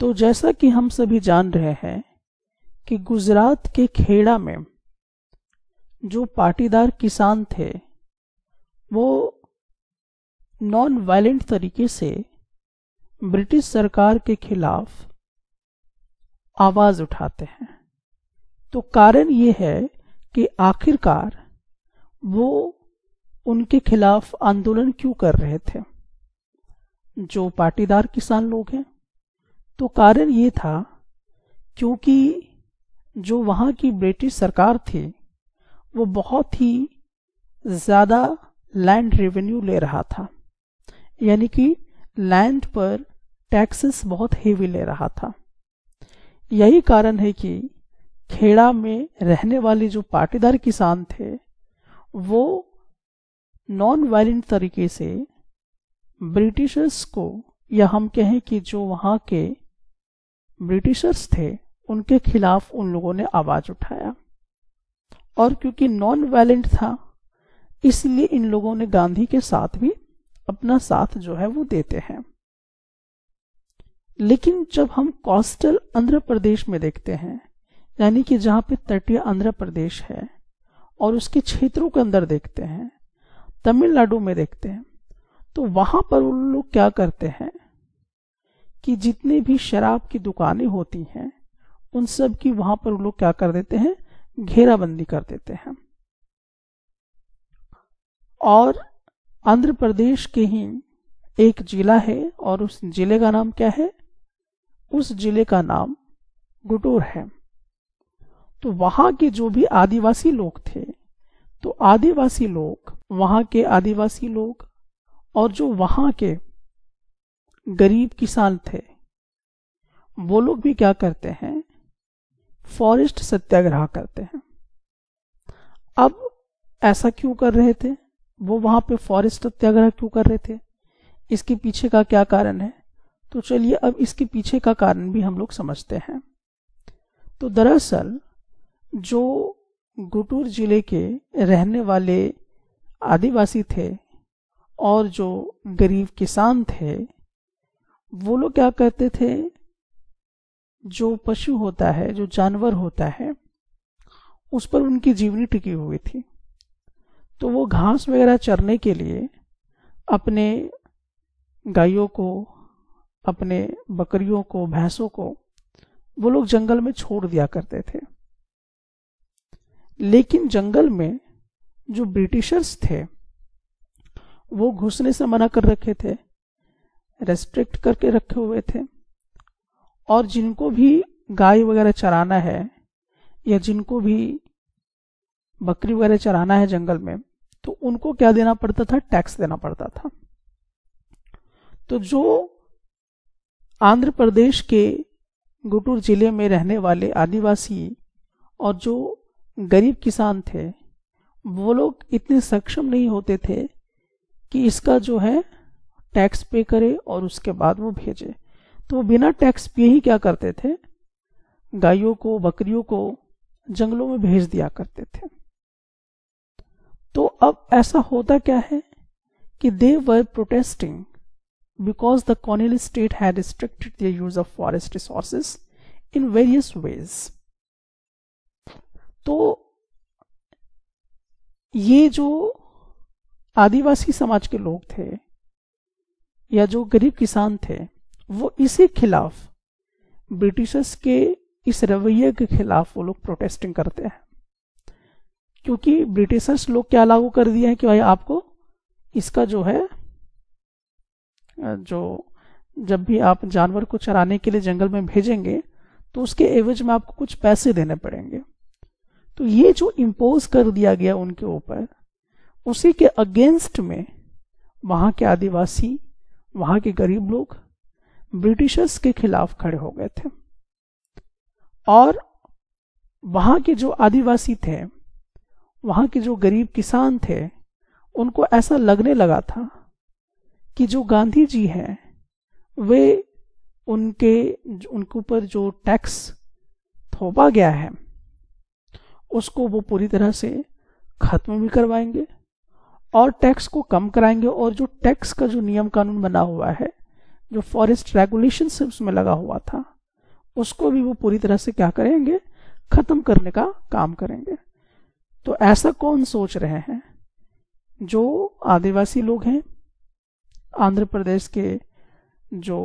तो जैसा कि हम सभी जान रहे हैं कि गुजरात के खेड़ा में जो पाटीदार किसान थे वो नॉन वायलेंट तरीके से ब्रिटिश सरकार के खिलाफ आवाज उठाते हैं तो कारण ये है कि आखिरकार वो उनके खिलाफ आंदोलन क्यों कर रहे थे जो पाटीदार किसान लोग हैं तो कारण ये था क्योंकि जो वहाँ की ब्रिटिश सरकार थी वो बहुत ही ज़्यादा लैंड रेवेन्यू ले रहा था यानी कि लैंड पर टैक्सेस बहुत हेवी ले रहा था यही कारण है कि खेड़ा में रहने वाले जो पाटीदार किसान थे वो नॉन वायलेंट तरीके से ब्रिटिशर्स को या हम कहें कि जो वहाँ के ब्रिटिशर्स थे उनके खिलाफ उन लोगों ने आवाज उठाया और क्योंकि नॉन वायलेंट था इसलिए इन लोगों ने गांधी के साथ भी अपना साथ जो है वो देते हैं लेकिन जब हम कोस्टल आंध्र प्रदेश में देखते हैं यानी कि जहां पे तटीय आंध्र प्रदेश है और उसके क्षेत्रों के अंदर देखते हैं तमिलनाडु में देखते हैं तो वहां पर उन लोग क्या करते हैं कि जितने भी शराब की दुकानें होती हैं उन सब की वहां पर लोग क्या कर देते हैं घेराबंदी कर देते हैं और आंध्र प्रदेश के ही एक जिला है और उस जिले का नाम क्या है उस जिले का नाम गुटोर है तो वहां के जो भी आदिवासी लोग थे तो आदिवासी लोग वहां के आदिवासी लोग और जो वहां के गरीब किसान थे वो लोग भी क्या करते हैं फॉरेस्ट सत्याग्रह करते हैं अब ऐसा क्यों कर रहे थे वो वहां पे फॉरेस्ट सत्याग्रह क्यों कर रहे थे इसके पीछे का क्या कारण है तो चलिए अब इसके पीछे का कारण भी हम लोग समझते हैं तो दरअसल जो गुटूर जिले के रहने वाले आदिवासी थे और जो गरीब किसान थे वो लोग क्या करते थे जो पशु होता है जो जानवर होता है उस पर उनकी जीवनी टिकी हुई थी तो वो घास वगैरह चरने के लिए अपने गायों को अपने बकरियों को भैंसों को वो लोग जंगल में छोड़ दिया करते थे लेकिन जंगल में जो ब्रिटिशर्स थे वो घुसने से मना कर रखे थे रेस्ट्रिक्ट करके रखे हुए थे और जिनको भी गाय वगैरह चराना है या जिनको भी बकरी वगैरह चराना है जंगल में तो उनको क्या देना पड़ता था टैक्स देना पड़ता था तो जो आंध्र प्रदेश के गुटूर जिले में रहने वाले आदिवासी और जो गरीब किसान थे वो लोग इतने सक्षम नहीं होते थे कि इसका जो है टैक्स पे करे और उसके बाद वो भेजे तो बिना टैक्स पे ही क्या करते थे गायों को बकरियों को जंगलों में भेज दिया करते थे तो अब ऐसा होता क्या है कि they were protesting because the colonial state है restricted their of forest resources in various ways तो ये जो आदिवासी समाज के लोग थे या जो गरीब किसान थे वो इसी खिलाफ ब्रिटिशर्स के इस रवैये के खिलाफ वो लोग प्रोटेस्टिंग करते हैं क्योंकि ब्रिटिशर्स लोग क्या लागू कर दिए हैं कि भाई आपको इसका जो है जो जब भी आप जानवर को चराने के लिए जंगल में भेजेंगे तो उसके एवज में आपको कुछ पैसे देने पड़ेंगे तो ये जो इम्पोज कर दिया गया उनके ऊपर उसी के अगेंस्ट में वहां के आदिवासी वहां के गरीब लोग ब्रिटिशर्स के खिलाफ खड़े हो गए थे और वहां के जो आदिवासी थे वहां के जो गरीब किसान थे उनको ऐसा लगने लगा था कि जो गांधी जी हैं वे उनके उनके ऊपर जो टैक्स थोपा गया है उसको वो पूरी तरह से खत्म भी करवाएंगे और टैक्स को कम कराएंगे और जो टैक्स का जो नियम कानून बना हुआ है जो फॉरेस्ट रेगुलेशन उसमें लगा हुआ था उसको भी वो पूरी तरह से क्या करेंगे खत्म करने का काम करेंगे तो ऐसा कौन सोच रहे हैं जो आदिवासी लोग हैं आंध्र प्रदेश के जो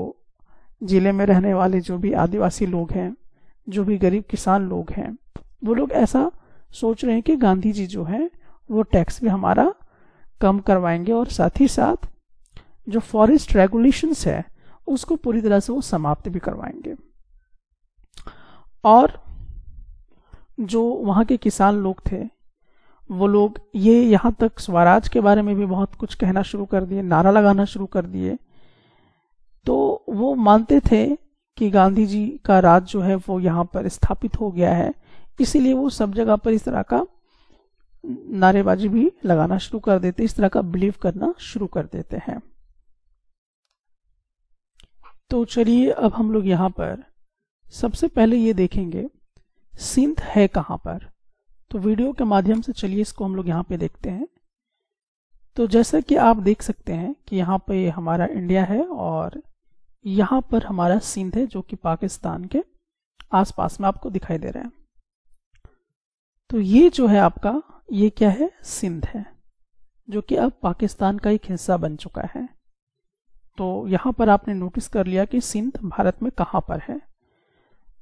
जिले में रहने वाले जो भी आदिवासी लोग हैं जो भी गरीब किसान लोग हैं वो लोग ऐसा सोच रहे हैं कि गांधी जी जो हैं वो टैक्स भी हमारा कम करवाएंगे और साथ ही साथ जो फॉरेस्ट रेगुलेशंस है उसको पूरी तरह से वो समाप्त भी करवाएंगे और जो वहाँ के किसान लोग थे वो लोग ये यहाँ तक स्वराज के बारे में भी बहुत कुछ कहना शुरू कर दिए नारा लगाना शुरू कर दिए तो वो मानते थे कि गांधी जी का राज जो है वो यहाँ पर स्थापित हो गया है इसीलिए वो सब जगह पर इस तरह का नारेबाजी भी लगाना शुरू कर देते इस तरह का बिलीव करना शुरू कर देते हैं तो चलिए अब हम लोग यहाँ पर सबसे पहले ये देखेंगे सिंध है कहाँ पर तो वीडियो के माध्यम से चलिए इसको हम लोग यहाँ पे देखते हैं तो जैसा कि आप देख सकते हैं कि यहाँ पे हमारा इंडिया है और यहाँ पर हमारा सिंध है जो कि पाकिस्तान के आसपास में आपको दिखाई दे रहा है तो ये जो है आपका ये क्या है सिंध है जो कि अब पाकिस्तान का एक हिस्सा बन चुका है तो यहाँ पर आपने नोटिस कर लिया कि सिंध भारत में कहाँ पर है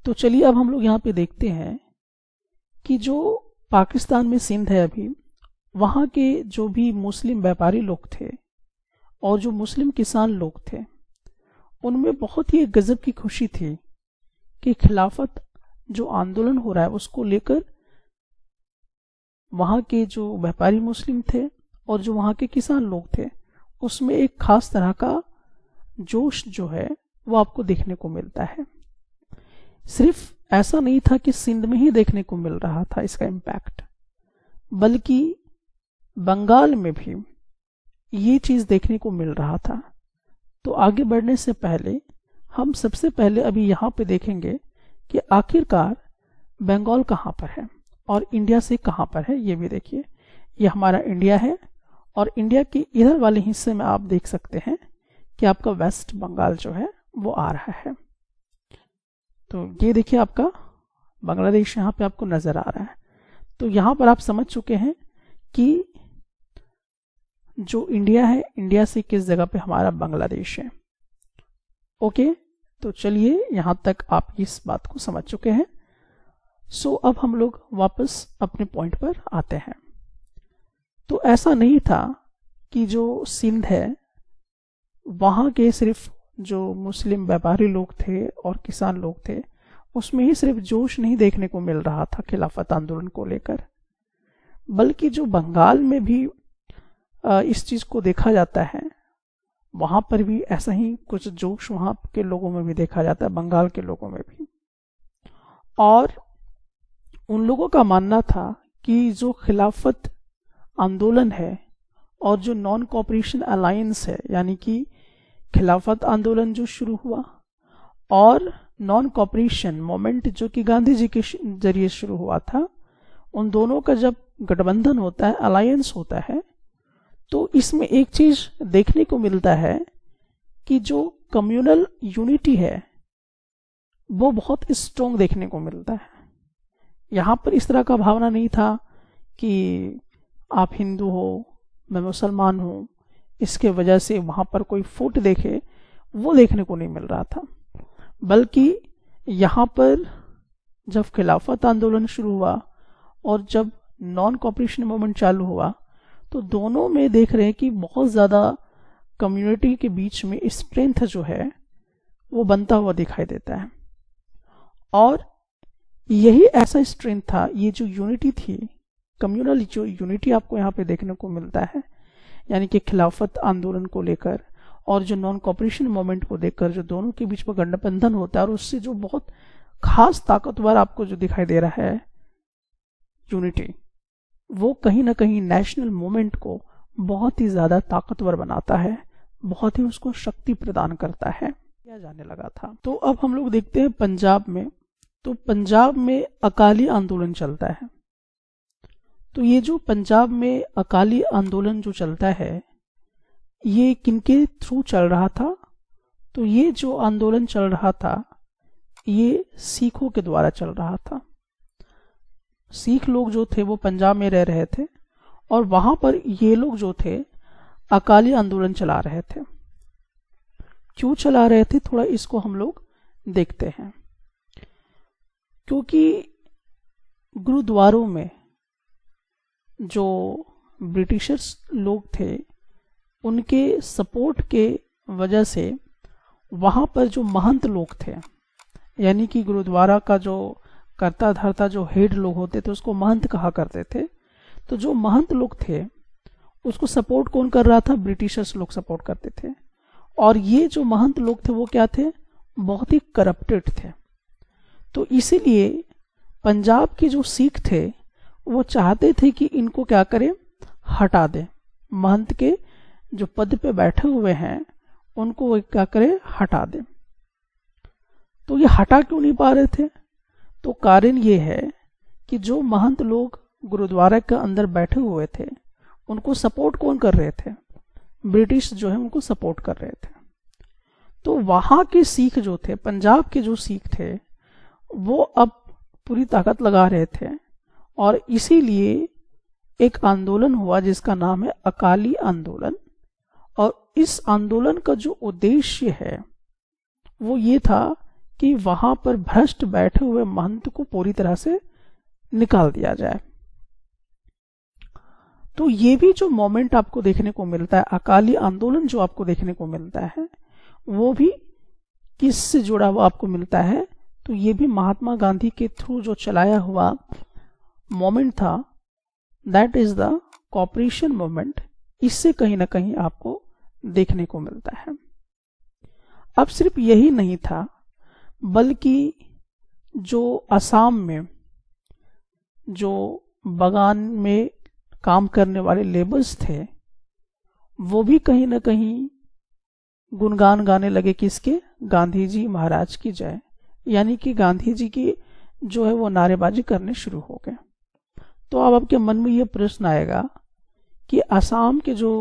तो चलिए अब हम लोग यहाँ पे देखते हैं कि जो पाकिस्तान में सिंध है अभी वहाँ के जो भी मुस्लिम व्यापारी लोग थे और जो मुस्लिम किसान लोग थे उनमें बहुत ही गजब की खुशी थी कि खिलाफत जो आंदोलन हो रहा है उसको लेकर वहाँ के जो व्यापारी मुस्लिम थे और जो वहाँ के किसान लोग थे उसमें एक खास तरह का जोश जो है वो आपको देखने को मिलता है सिर्फ ऐसा नहीं था कि सिंध में ही देखने को मिल रहा था इसका इम्पैक्ट बल्कि बंगाल में भी ये चीज देखने को मिल रहा था तो आगे बढ़ने से पहले हम सबसे पहले अभी यहाँ पे देखेंगे कि आखिरकार बंगाल कहाँ पर है और इंडिया से कहाँ पर है ये भी देखिए ये हमारा इंडिया है और इंडिया के इधर वाले हिस्से में आप देख सकते हैं कि आपका वेस्ट बंगाल जो है वो आ रहा है तो ये देखिए आपका बांग्लादेश यहाँ पे आपको नजर आ रहा है तो यहाँ पर आप समझ चुके हैं कि जो इंडिया है इंडिया से किस जगह पे हमारा बांग्लादेश है ओके तो चलिए यहाँ तक आप इस बात को समझ चुके हैं सो अब हम लोग वापस अपने पॉइंट पर आते हैं तो ऐसा नहीं था कि जो सिंध है वहाँ के सिर्फ जो मुस्लिम व्यापारी लोग थे और किसान लोग थे उसमें ही सिर्फ जोश नहीं देखने को मिल रहा था खिलाफत आंदोलन को लेकर बल्कि जो बंगाल में भी इस चीज को देखा जाता है वहां पर भी ऐसा ही कुछ जोश वहां के लोगों में भी देखा जाता है बंगाल के लोगों में भी और उन लोगों का मानना था कि जो खिलाफत आंदोलन है और जो नॉन कॉपरेशन अलायंस है यानी कि खिलाफत आंदोलन जो शुरू हुआ और नॉन कॉपरेशन मोमेंट जो कि गांधी जी के जरिए शुरू हुआ था उन दोनों का जब गठबंधन होता है अलायंस होता है तो इसमें एक चीज देखने को मिलता है कि जो कम्युनल यूनिटी है वो बहुत स्ट्रोंग देखने को मिलता है यहाँ पर इस तरह का भावना नहीं था कि आप हिंदू हो मैं मुसलमान हूँ इसके वजह से वहाँ पर कोई फूट देखे वो देखने को नहीं मिल रहा था बल्कि यहाँ पर जब खिलाफत आंदोलन शुरू हुआ और जब नॉन कॉपरेशन मूवमेंट चालू हुआ तो दोनों में देख रहे हैं कि बहुत ज़्यादा कम्युनिटी के बीच में स्ट्रेंथ जो है वो बनता हुआ दिखाई देता है और यही ऐसा स्ट्रेंथ था ये जो यूनिटी थी कम्युनल जो यूनिटी आपको यहाँ पे देखने को मिलता है यानी कि खिलाफत आंदोलन को लेकर और जो नॉन कॉपरेशन मोमेंट को देखकर जो दोनों के बीच में गठबंधन होता है और उससे जो बहुत खास ताकतवर आपको जो दिखाई दे रहा है यूनिटी वो कहीं ना कहीं नेशनल मूवमेंट को बहुत ही ज्यादा ताकतवर बनाता है बहुत ही उसको शक्ति प्रदान करता है जाने लगा था तो अब हम लोग देखते हैं पंजाब में तो पंजाब में अकाली आंदोलन चलता है तो ये जो पंजाब में अकाली आंदोलन जो चलता है ये किनके थ्रू चल रहा था तो ये जो आंदोलन चल रहा था ये सिखों के द्वारा चल रहा था सिख लोग जो थे वो पंजाब में रह रहे थे और वहां पर ये लोग जो थे अकाली आंदोलन चला रहे थे क्यों चला रहे थे थोड़ा इसको हम लोग देखते हैं क्योंकि गुरुद्वारों में जो ब्रिटिशर्स लोग थे उनके सपोर्ट के वजह से वहाँ पर जो महंत लोग थे यानी कि गुरुद्वारा का जो कर्ता धर्ता जो हेड लोग होते थे उसको महंत कहा करते थे तो जो महंत लोग थे उसको सपोर्ट कौन कर रहा था ब्रिटिशर्स लोग सपोर्ट करते थे और ये जो महंत लोग थे वो क्या थे बहुत ही करप्टेड थे तो इसीलिए पंजाब के जो सिख थे वो चाहते थे कि इनको क्या करें हटा दें महंत के जो पद पे बैठे हुए हैं उनको वो क्या करें हटा दें तो ये हटा क्यों नहीं पा रहे थे तो कारण ये है कि जो महंत लोग गुरुद्वारा के अंदर बैठे हुए थे उनको सपोर्ट कौन कर रहे थे ब्रिटिश जो है उनको सपोर्ट कर रहे थे तो वहां के सिख जो थे पंजाब के जो सिख थे वो अब पूरी ताकत लगा रहे थे और इसीलिए एक आंदोलन हुआ जिसका नाम है अकाली आंदोलन और इस आंदोलन का जो उद्देश्य है वो ये था कि वहां पर भ्रष्ट बैठे हुए महंत को पूरी तरह से निकाल दिया जाए तो ये भी जो मोमेंट आपको देखने को मिलता है अकाली आंदोलन जो आपको देखने को मिलता है वो भी किस से जुड़ा हुआ आपको मिलता है तो ये भी महात्मा गांधी के थ्रू जो चलाया हुआ मोमेंट था that is the cooperation movement इससे कहीं ना कहीं आपको देखने को मिलता है अब सिर्फ यही नहीं था बल्कि जो असम में जो बगान में काम करने वाले लेबर्स थे वो भी कहीं ना कहीं गुणगान गाने लगे किसके गांधी जी महाराज की जय यानी कि गांधी जी की जो है वो नारेबाजी करने शुरू हो गए तो अब आपके मन में ये प्रश्न आएगा कि असम के जो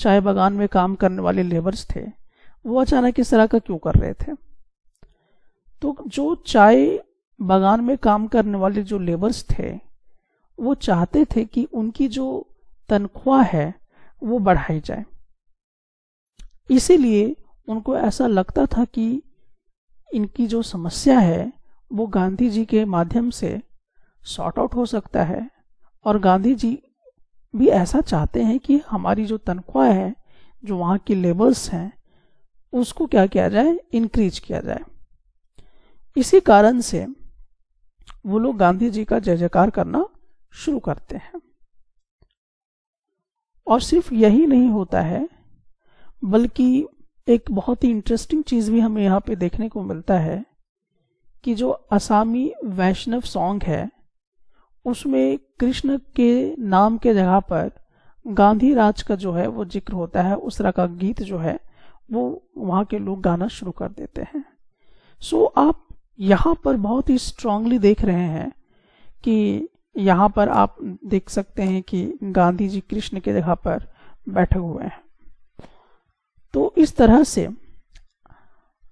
चाय बागान में काम करने वाले लेबर्स थे वो अचानक इस तरह का क्यों कर रहे थे तो जो चाय बागान में काम करने वाले जो लेबर्स थे वो चाहते थे कि उनकी जो तनख्वाह है वो बढ़ाई जाए इसीलिए उनको ऐसा लगता था कि इनकी जो समस्या है वो गांधी जी के माध्यम से सॉर्ट आउट हो सकता है और गांधी जी भी ऐसा चाहते हैं कि हमारी जो तनख्वाह है जो वहाँ की लेबर्स हैं उसको क्या किया जाए इंक्रीज किया जाए इसी कारण से वो लोग गांधी जी का जय जयकार करना शुरू करते हैं और सिर्फ यही नहीं होता है बल्कि एक बहुत ही इंटरेस्टिंग चीज भी हमें यहाँ पे देखने को मिलता है कि जो असामी वैष्णव सॉन्ग है उसमें कृष्ण के नाम के जगह पर गांधी राज का जो है वो जिक्र होता है उस तरह का गीत जो है वो वहाँ के लोग गाना शुरू कर देते हैं सो so, आप यहाँ पर बहुत ही स्ट्रांगली देख रहे हैं कि यहाँ पर आप देख सकते हैं कि गांधी जी कृष्ण के जगह पर बैठे हुए हैं इस तरह से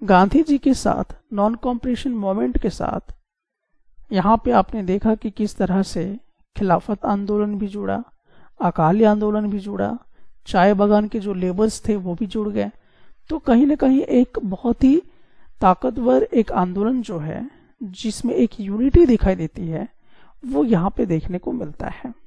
गांधी जी के साथ नॉन कॉम्परेशन मोमेंट के साथ यहाँ पे आपने देखा कि किस तरह से खिलाफत आंदोलन भी जुड़ा अकाली आंदोलन भी जुड़ा चाय बागान के जो लेबर्स थे वो भी जुड़ गए तो कहीं ना कहीं एक बहुत ही ताकतवर एक आंदोलन जो है जिसमें एक यूनिटी दिखाई देती है वो यहाँ पे देखने को मिलता है